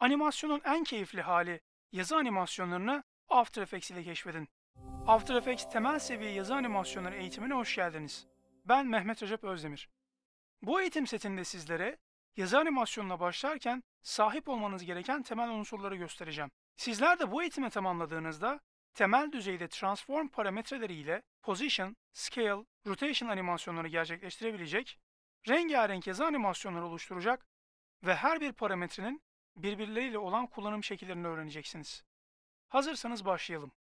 Animasyonun en keyifli hali yazı animasyonlarını After Effects ile keşfedin. After Effects temel seviye yazı animasyonları eğitimine hoş geldiniz. Ben Mehmet Recep Özdemir. Bu eğitim setinde sizlere yazı animasyonuna başlarken sahip olmanız gereken temel unsurları göstereceğim. Sizler de bu eğitimi tamamladığınızda temel düzeyde transform parametreleriyle position, scale, rotation animasyonları gerçekleştirebilecek, rengarenk yazı animasyonları oluşturacak ve her bir parametrenin birbirleriyle olan kullanım şekillerini öğreneceksiniz. Hazırsanız başlayalım.